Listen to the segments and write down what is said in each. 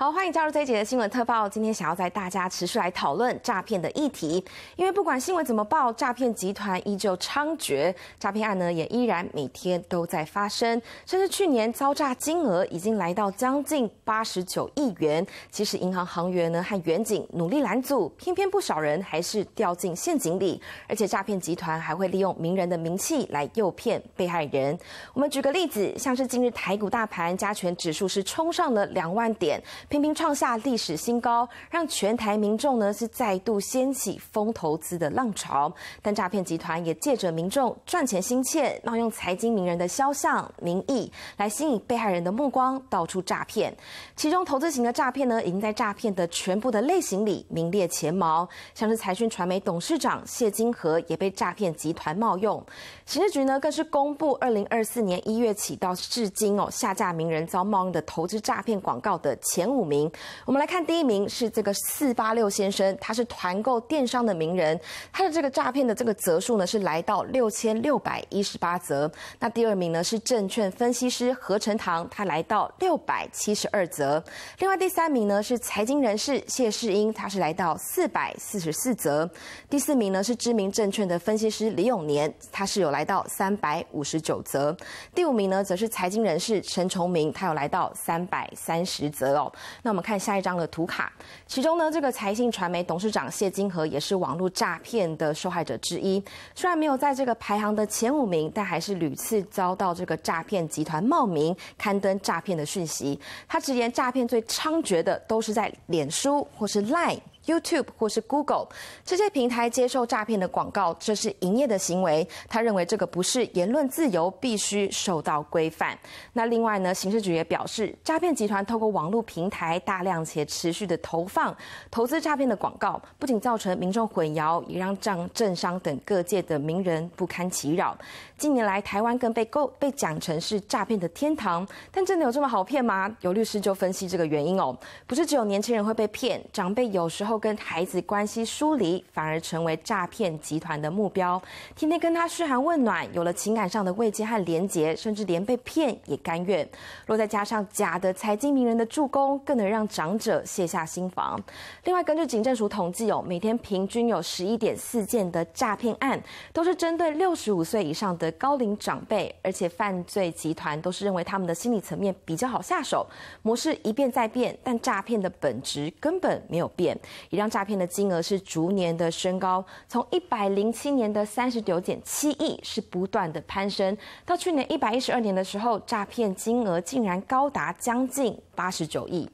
好，欢迎加入这一节的新闻特报。今天想要带大家持续来讨论诈骗的议题，因为不管新闻怎么报，诈骗集团依旧猖獗，诈骗案呢也依然每天都在发生，甚至去年遭诈金额已经来到将近八十九亿元。其实银行行员呢和远景努力拦阻，偏偏不少人还是掉进陷阱里，而且诈骗集团还会利用名人的名气来诱骗被害人。我们举个例子，像是近日台股大盘加权指数是冲上了两万点。频频创下历史新高，让全台民众呢是再度掀起风投资的浪潮。但诈骗集团也借着民众赚钱心切，冒用财经名人的肖像名义来吸引被害人的目光，到处诈骗。其中投资型的诈骗呢，已经在诈骗的全部的类型里名列前茅。像是财讯传媒董事长谢金河也被诈骗集团冒用。刑事局呢，更是公布二零二四年一月起到至今哦，下架名人遭冒用的投资诈骗广告的前五。五名，我们来看第一名是这个四八六先生，他是团购电商的名人，他的这个诈骗的这个则数呢是来到六千六百一十八则。那第二名呢是证券分析师何成堂，他来到六百七十二则。另外第三名呢是财经人士谢世英，他是来到四百四十四则。第四名呢是知名证券的分析师李永年，他是有来到三百五十九则。第五名呢则是财经人士陈崇明，他有来到三百三十则哦。那我们看下一张的图卡，其中呢，这个财信传媒董事长谢金河也是网络诈骗的受害者之一。虽然没有在这个排行的前五名，但还是屡次遭到这个诈骗集团冒名刊登诈骗的讯息。他直言，诈骗最猖獗的都是在脸书或是 Line。YouTube 或是 Google 这些平台接受诈骗的广告，这是营业的行为。他认为这个不是言论自由，必须受到规范。那另外呢，刑事局也表示，诈骗集团透过网络平台大量且持续的投放投资诈骗的广告，不仅造成民众混淆，也让政政商等各界的名人不堪其扰。近年来，台湾更被被讲成是诈骗的天堂，但真的有这么好骗吗？有律师就分析这个原因哦，不是只有年轻人会被骗，长辈有时候。跟孩子关系疏离，反而成为诈骗集团的目标。天天跟他嘘寒问暖，有了情感上的慰藉和连结，甚至连被骗也甘愿。若再加上假的财经名人的助攻，更能让长者卸下心防。另外，根据警政署统计，哦，每天平均有十一点四件的诈骗案，都是针对六十五岁以上的高龄长辈，而且犯罪集团都是认为他们的心理层面比较好下手。模式一变再变，但诈骗的本质根本没有变。一张诈骗的金额是逐年的升高，从一百零七年的三十九点七亿是不断的攀升，到去年一百一十二年的时候，诈骗金额竟然高达将近八十九亿。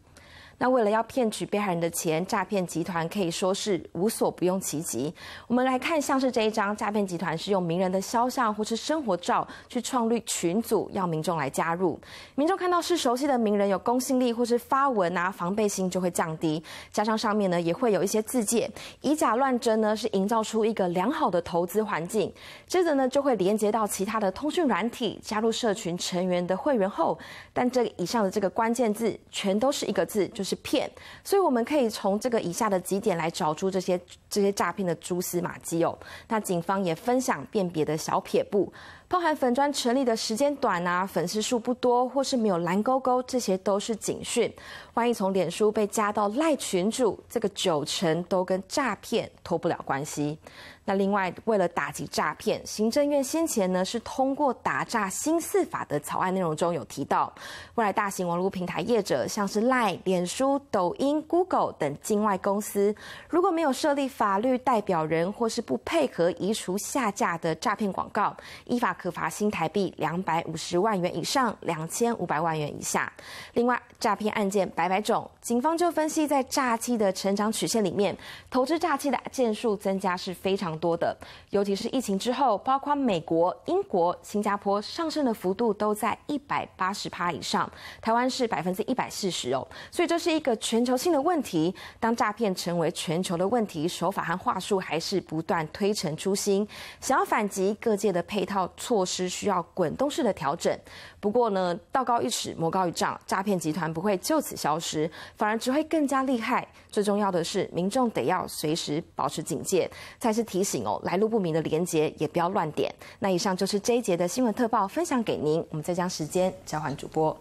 那为了要骗取被害人的钱，诈骗集团可以说是无所不用其极。我们来看，像是这一张，诈骗集团是用名人的肖像或是生活照去创立群组，要民众来加入。民众看到是熟悉的名人，有公信力或是发文啊，防备心就会降低。加上上面呢，也会有一些字界，以假乱真呢，是营造出一个良好的投资环境。接着呢，就会连接到其他的通讯软体，加入社群成员的会员后，但这以上的这个关键字全都是一个字就。是骗，所以我们可以从这个以下的几点来找出这些这些诈骗的蛛丝马迹哦。那警方也分享辨别的小撇步。包含粉专成立的时间短啊，粉丝数不多，或是没有蓝勾勾，这些都是警讯。万一从脸书被加到赖群主，这个九成都跟诈骗脱不了关系。那另外，为了打击诈骗，行政院先前呢是通过打诈新四法的草案内容中有提到，未来大型网络平台业者像是赖脸书、抖音、Google 等境外公司，如果没有设立法律代表人，或是不配合移除下架的诈骗广告，依法。可罚新台币两百五十万元以上两千五百万元以下。另外，诈骗案件百百种，警方就分析，在诈欺的成长曲线里面，投资诈欺的件数增加是非常多的。尤其是疫情之后，包括美国、英国、新加坡上升的幅度都在一百八十趴以上，台湾是百分之一百四十哦。所以这是一个全球性的问题。当诈骗成为全球的问题，手法和话术还是不断推陈出新。想要反击，各界的配套。措施需要滚动式的调整，不过呢，道高一尺，魔高一丈，诈骗集团不会就此消失，反而只会更加厉害。最重要的是，民众得要随时保持警戒。再次提醒哦，来路不明的连接也不要乱点。那以上就是这一节的新闻特报，分享给您。我们再将时间交还主播。